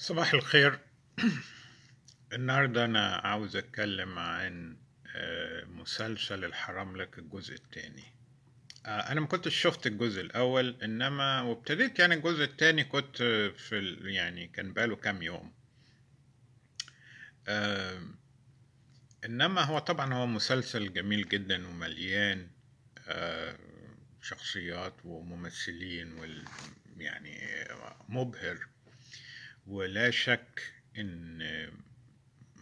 صباح الخير النهاردة أنا عاوز أتكلم عن آه، مسلسل الحرام لك الجزء الثاني آه، أنا ما كنتش شفت الجزء الأول إنما وابتديت يعني الجزء الثاني كنت في ال... يعني كان بقاله كام يوم إنما هو طبعا هو مسلسل جميل جدا ومليان آه، شخصيات وممثلين وال يعني مبهر ولا شك ان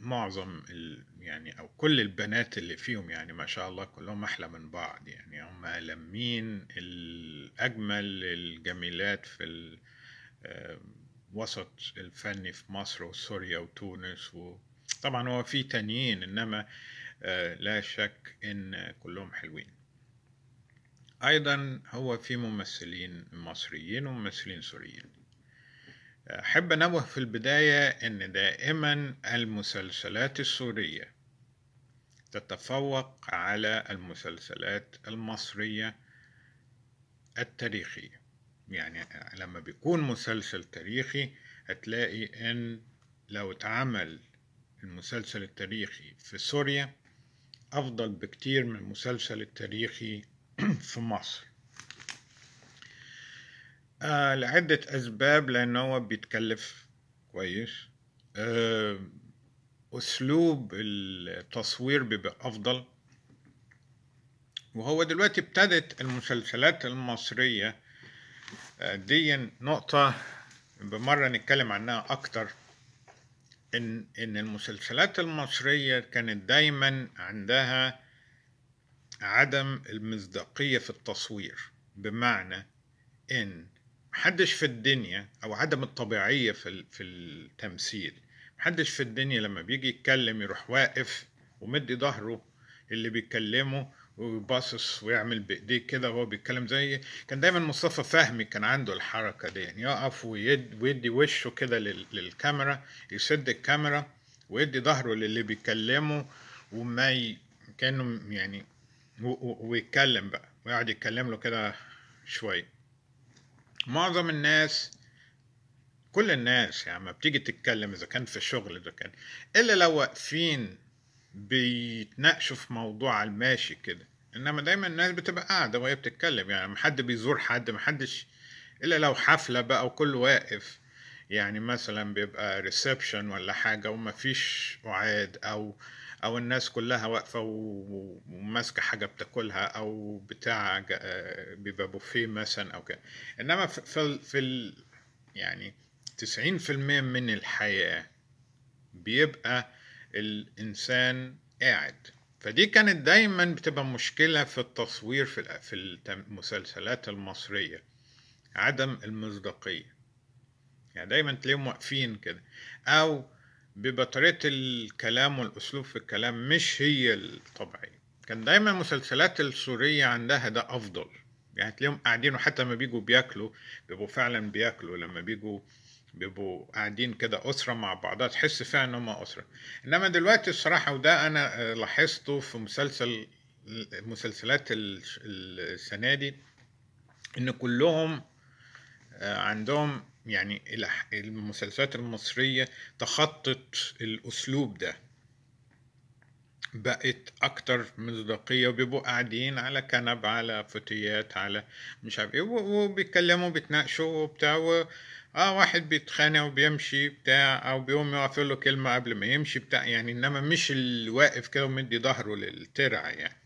معظم ال... يعني او كل البنات اللي فيهم يعني ما شاء الله كلهم احلى من بعض يعني هم لمين الاجمل الجميلات في ال... آه، وسط الفني في مصر وسوريا وتونس وطبعا هو في تانيين انما آه، لا شك ان كلهم حلوين ايضا هو في ممثلين مصريين وممثلين سوريين أحب أنوه في البداية أن دائما المسلسلات السورية تتفوق على المسلسلات المصرية التاريخية يعني لما بيكون مسلسل تاريخي هتلاقي أن لو اتعمل المسلسل التاريخي في سوريا أفضل بكتير من المسلسل التاريخي في مصر آه لعدة أسباب لأن هو بيتكلف كويس آه أسلوب التصوير بيبقى أفضل وهو دلوقتي ابتدت المسلسلات المصرية آه، دي نقطة بمرة نتكلم عنها أكتر إن إن المسلسلات المصرية كانت دايما عندها عدم المصداقية في التصوير بمعنى إن محدش في الدنيا او عدم الطبيعيه في في التمثيل محدش في الدنيا لما بيجي يتكلم يروح واقف ومدي ظهره اللي بيتكلمه وباصص ويعمل بايديه كده وهو بيتكلم زي كان دايما مصطفى فهمي كان عنده الحركه دي يعني يقف ويد ويدي وشه كده للكاميرا يسد الكاميرا ويدي ظهره للي بيكلمه وما ي... كانه يعني ويتكلم بقى ويقعد يتكلم له كده شويه معظم الناس كل الناس يعني ما بتيجي تتكلم اذا كان في شغل اذا كان الا لو واقفين بيتناقشوا في موضوع على الماشي كده انما دايما الناس بتبقى قاعده وهي بتتكلم يعني محد بيزور حد محدش الا لو حفله بقى وكل واقف يعني مثلا بيبقى ريسبشن ولا حاجه ومفيش معاد او او الناس كلها واقفه وماسكه حاجه بتاكلها او بتاع آه، بيبقى بوفيه مثلا او كده انما في ال في يعني تسعين يعني المية من الحياه بيبقى الانسان قاعد فدي كانت دايما بتبقى مشكله في التصوير في المسلسلات المصريه عدم المصداقيه يعني دايما تلاقيهم واقفين كده او ببطريقة الكلام والاسلوب في الكلام مش هي الطبيعيه كان دايما المسلسلات السوريه عندها ده افضل يعني تلاقيهم قاعدين وحتى لما بيجوا بياكلوا بيبقوا فعلا بياكلوا لما بيجوا بيبقوا قاعدين كده اسره مع بعضها تحس فعلا ان هم اسره انما دلوقتي الصراحه وده انا لاحظته في مسلسل مسلسلات السنه دي ان كلهم عندهم يعني المسلسلات المصرية تخطت الأسلوب ده بقت أكتر مصداقية وبيبقوا قاعدين على كنب على فتيات على مش عارف إيه وبيتكلموا بيتناقشوا وبتاع و... اه واحد بيتخانق وبيمشي بتاع او بيقوم يقف له كلمه قبل ما يمشي بتاع يعني انما مش الواقف كده ومدي ظهره للترع يعني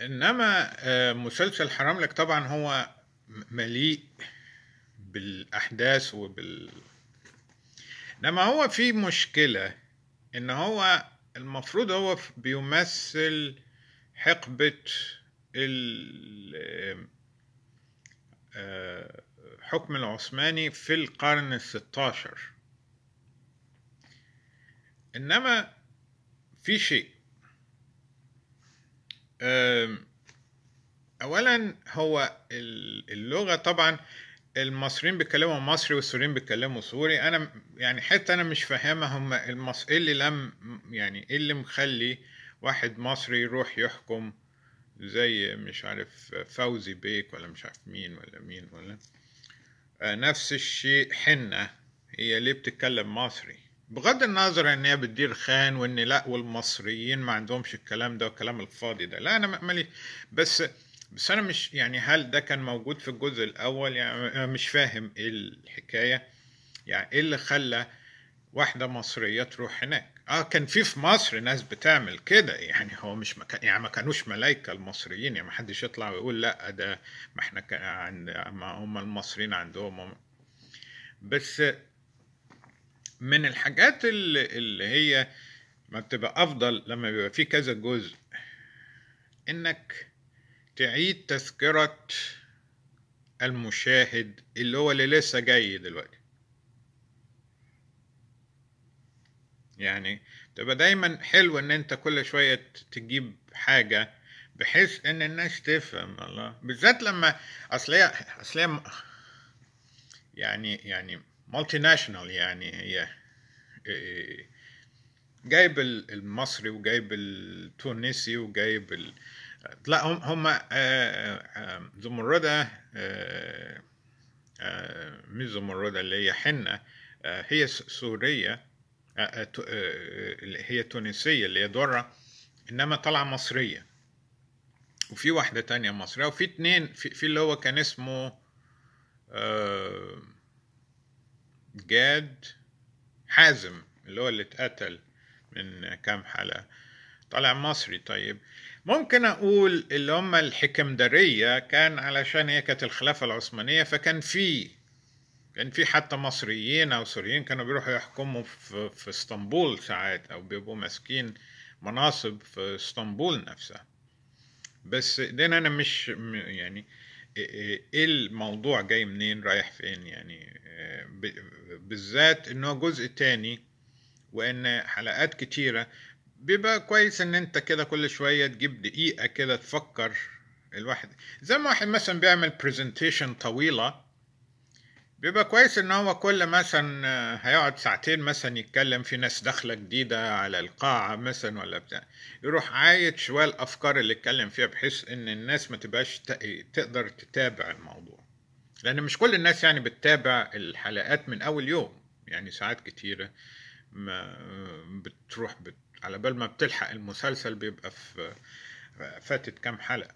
انما آه، مسلسل حراملك طبعا هو مليء بالاحداث وبال لما هو في مشكله ان هو المفروض هو بيمثل حقبه الحكم آه، العثماني في القرن الستاشر انما في شيء اولا هو اللغه طبعا المصريين بيتكلموا مصري والسوريين بيتكلموا سوري انا يعني حتى انا مش فاهمه هم المص... ايه اللي لم يعني ايه اللي مخلي واحد مصري يروح يحكم زي مش عارف فوزي بيك ولا مش عارف مين ولا مين ولا آه، نفس الشيء حنة هي ليه بتتكلم مصري بغض النظر ان هي بتدير خان وان لا والمصريين ما عندهمش الكلام ده والكلام الفاضي ده لا انا مالي بس بس انا مش يعني هل ده كان موجود في الجزء الاول يعني أنا مش فاهم ايه الحكايه يعني ايه اللي خلى واحده مصريه تروح هناك اه كان في في مصر ناس بتعمل كده يعني هو مش مكان يعني ما كانوش ملايكه المصريين يعني ما حدش يطلع ويقول لا ده ما احنا كان عند ما هم المصريين عندهم هم بس من الحاجات اللي, اللي هي ما بتبقى افضل لما بيبقى في كذا جزء انك تعيد تذكرة المشاهد اللي هو اللي لسه جاي دلوقتي يعني تبقى دايما حلو ان انت كل شوية تجيب حاجة بحيث ان الناس تفهم الله بالذات لما اصل هي اصل هي يعني يعني مالتي ناشونال يعني هي إيه، إيه، جايب المصري وجايب التونسي وجايب لا هم هم آه، آه، آه، زمردة مش زمردة اللي هي حنة هي سورية هي تونسية اللي هي درة إنما طالعة مصرية وفي واحدة تانية مصرية وفي اتنين في, في اللي هو كان اسمه جاد حازم اللي هو اللي اتقتل من كام حلقة طالع مصري طيب ممكن اقول اللي هم الحكمداريه كان علشان هي كانت الخلافه العثمانيه فكان في كان في حتى مصريين او سوريين كانوا بيروحوا يحكموا في, في اسطنبول ساعات او بيبقوا ماسكين مناصب في اسطنبول نفسها بس ده انا مش يعني ايه الموضوع جاي منين رايح فين يعني آه، بالذات ان هو جزء تاني وان حلقات كتيره بيبقى كويس ان انت كده كل شويه تجيب دقيقه كده تفكر الواحد زي ما واحد مثلا بيعمل برزنتيشن طويله بيبقى كويس ان هو كل مثلا آه، هيقعد ساعتين مثلا يتكلم في ناس داخله جديده على القاعه مثلا ولا بتاع يروح عايد شويه الافكار اللي اتكلم فيها بحيث ان الناس ما تبقاش تقدر تتابع الموضوع لان مش كل الناس يعني بتتابع الحلقات من اول يوم يعني ساعات كتيره ما آه، بتروح بت على بال ما بتلحق المسلسل بيبقى في فاتت كام حلقة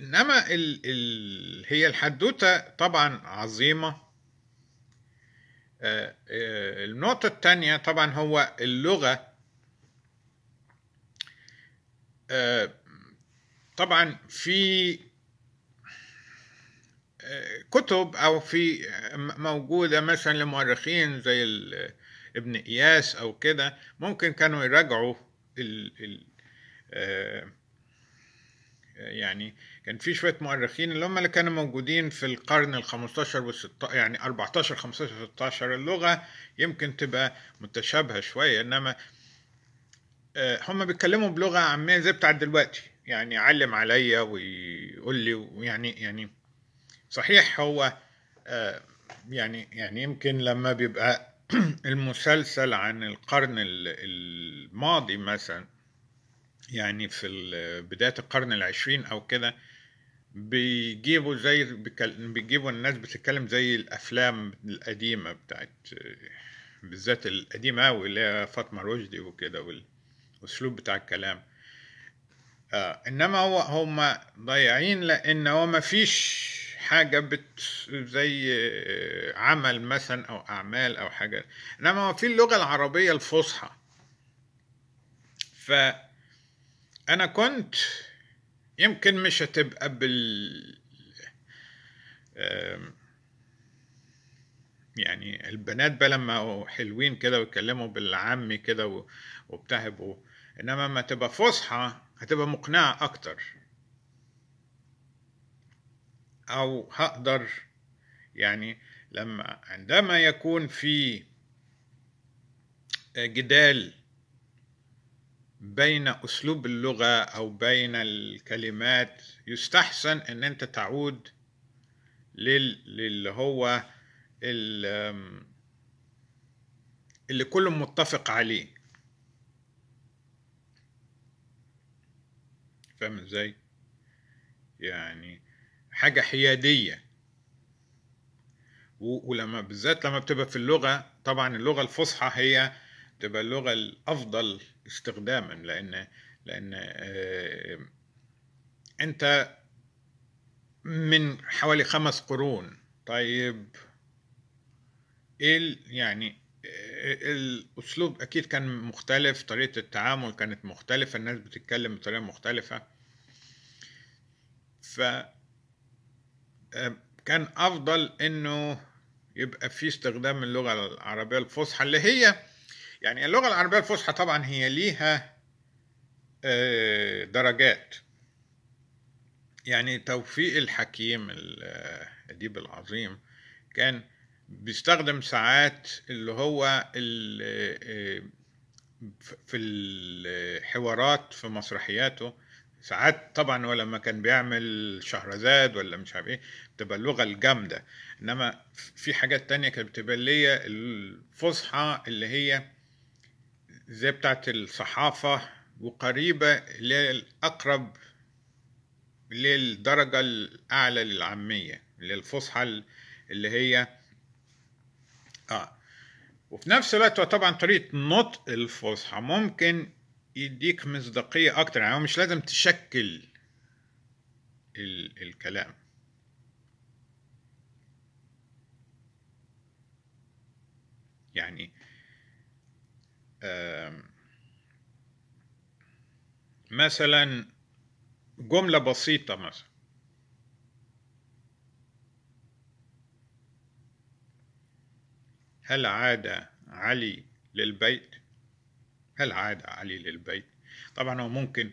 انما ال ال هي الحدوته طبعا عظيمه آه، آه، النقطه الثانيه طبعا هو اللغه آه، طبعا في كتب او في موجوده مثلا لمؤرخين زي ابن اياس او كده ممكن كانوا يراجعوا ال ال آه، يعني كان في شويه مؤرخين اللي هم اللي كانوا موجودين في القرن ال 15 وال 16 يعني 14 15 16 اللغه يمكن تبقى متشابهه شويه انما آه، هم بيتكلموا بلغه عاميه زي بتاعت دلوقتي يعني علم عليا ويقول لي ويعني يعني, يعني صحيح هو آه، يعني يعني يمكن لما بيبقى المسلسل عن القرن الماضي مثلا يعني في بداية القرن العشرين أو كده بيجيبوا زي بيجيبوا الناس بتتكلم زي الأفلام القديمة بتاعت بالذات القديمة أوي اللي هي فاطمة رشدي وكده والأسلوب بتاع الكلام آه إنما هو هما ضايعين لأن هو مفيش حاجة بت زي عمل مثلا أو أعمال أو حاجة إنما هو في اللغة العربية الفصحى ف انا كنت يمكن مش هتبقى بال يعني البنات بقى لما حلوين كده ويتكلموا بالعامي كده وبتاع انما لما تبقى فصحى هتبقى مقنعه اكتر أو هقدر يعني لما عندما يكون في آه، جدال بين أسلوب اللغة أو بين الكلمات يستحسن أن أنت تعود للي هو اللي كل متفق عليه فاهم ازاي يعني حاجة حيادية ولما بالذات لما بتبقى في اللغة طبعا اللغة الفصحى هي بتبقى اللغة الأفضل استخداما لأن لأن آه، أنت من حوالي خمس قرون طيب ايه يعني آه، الاسلوب اكيد كان مختلف طريقه التعامل كانت مختلفه الناس بتتكلم بطريقه مختلفه ف كان افضل انه يبقى في استخدام اللغه العربيه الفصحى اللي هي يعني اللغه العربيه الفصحى طبعا هي ليها آه، درجات يعني توفيق الحكيم الاديب آه، العظيم كان بيستخدم ساعات اللي هو آه، في الحوارات في مسرحياته ساعات طبعا ولما كان بيعمل شهرزاد ولا مش عارف ايه بتبقى اللغه الجامده انما في حاجات تانية كانت بتبقى اللي هي الفصحى اللي هي زي بتاعت الصحافه وقريبه اللي هي الاقرب للدرجه الاعلى للعاميه اللي هي الفصحى اللي هي اه وفي نفس الوقت طبعا طريقه نطق الفصحى ممكن يديك مصداقية أكتر يعني هو مش لازم تشكل ال الكلام يعني مثلا جملة بسيطة مثلا هل عاد علي للبيت هل عاد علي للبيت طبعا هو ممكن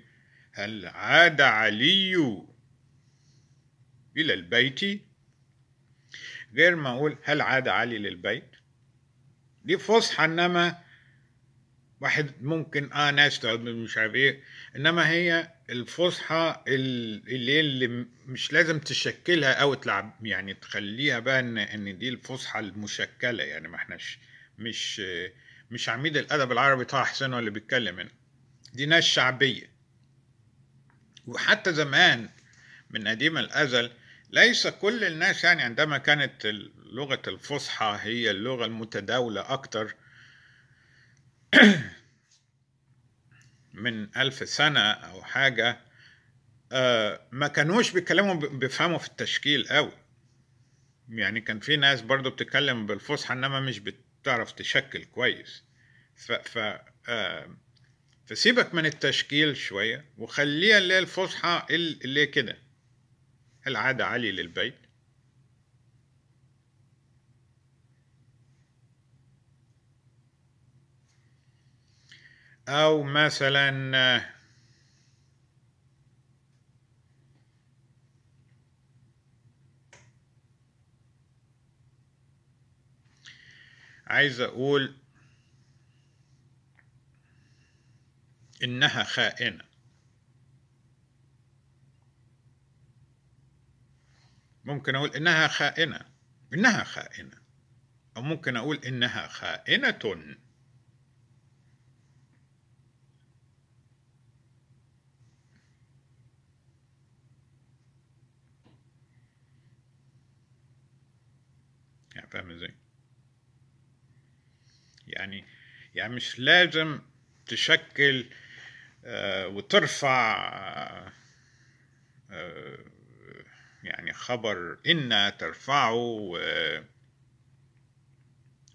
هل عاد علي إلى البيت غير ما أقول هل عاد علي للبيت دي فصحى إنما واحد ممكن آه ناس تقعد مش عارف إيه إنما هي الفصحى اللي, اللي مش لازم تشكلها أو تلعب يعني تخليها بقى إن, إن دي الفصحى المشكلة يعني ما إحناش مش, مش مش عميد الأدب العربي طه حسين هو اللي بيتكلم هنا دي ناس شعبية وحتى زمان من قديم الأزل ليس كل الناس يعني عندما كانت لغه الفصحى هي اللغة المتداولة أكتر من ألف سنة أو حاجة آه، ما كانوش بيتكلموا بيفهموا في التشكيل قوي يعني كان في ناس برضو بتتكلم بالفصحى انما مش بت بتعرف تشكل كويس ف, ف... آه، فسيبك من التشكيل شويه وخليها اللي هي الفصحى اللي كده العاده علي للبيت او مثلا آه، عايز أقول إنها خائنة ممكن أقول إنها خائنة إنها خائنة أو ممكن أقول إنها خائنة يعني فاهم ازاي؟ يعني يعني مش لازم تشكل آه، وترفع آه، آه، يعني خبر إن ترفعه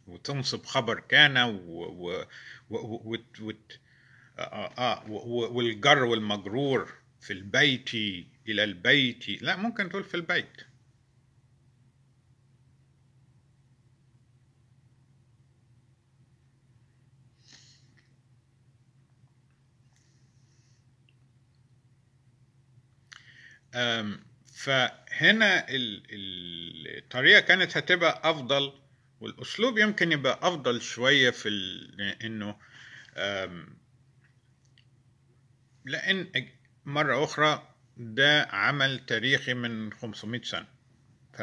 وتنصب خبر كان و و والجر والمجرور في البيت إلى البيت لا ممكن تقول في البيت فهنا الطريقه كانت هتبقى افضل والاسلوب يمكن يبقى افضل شويه في انه لان مره اخرى ده عمل تاريخي من 500 سنه ف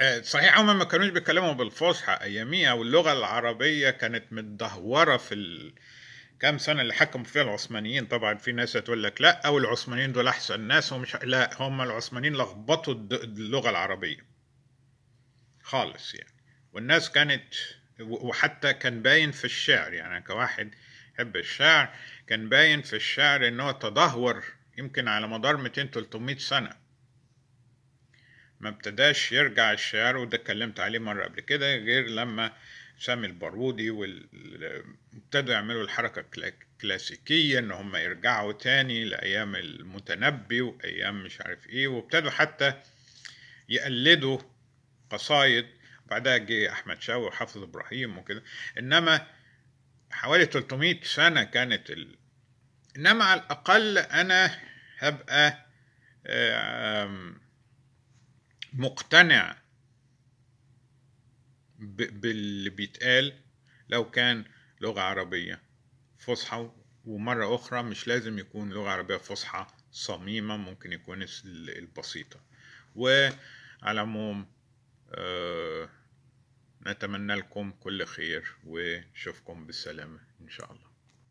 آه، صحيح هما ما كانوش بيتكلموا بالفصحى اياميها واللغه العربيه كانت متدهوره في ال... كام سنه اللي حكموا فيها العثمانيين طبعا في ناس هتقول لك لا او العثمانيين دول احسن ناس ومش لا هم العثمانيين لخبطوا اللغه العربيه خالص يعني والناس كانت وحتى كان باين في الشعر يعني كواحد يحب الشعر كان باين في الشعر ان هو تدهور يمكن على مدار 200 300 سنه ما ابتداش يرجع الشعر وده اتكلمت عليه مره قبل كده غير لما سامي البارودي وابتدوا يعملوا الحركة الكلاسيكية ان هم يرجعوا تاني لأيام المتنبي وأيام مش عارف ايه وابتدوا حتى يقلدوا قصايد بعدها جه أحمد شاوي وحافظ إبراهيم وكده إنما حوالي 300 سنة كانت ال... إنما على الأقل أنا هبقى مقتنع باللي بيتقال لو كان لغة عربية فصحى ومرة أخرى مش لازم يكون لغة عربية فصحى صميمة ممكن يكون البسيطة وعلى العموم آه، نتمنى لكم كل خير وشوفكم بالسلامة إن شاء الله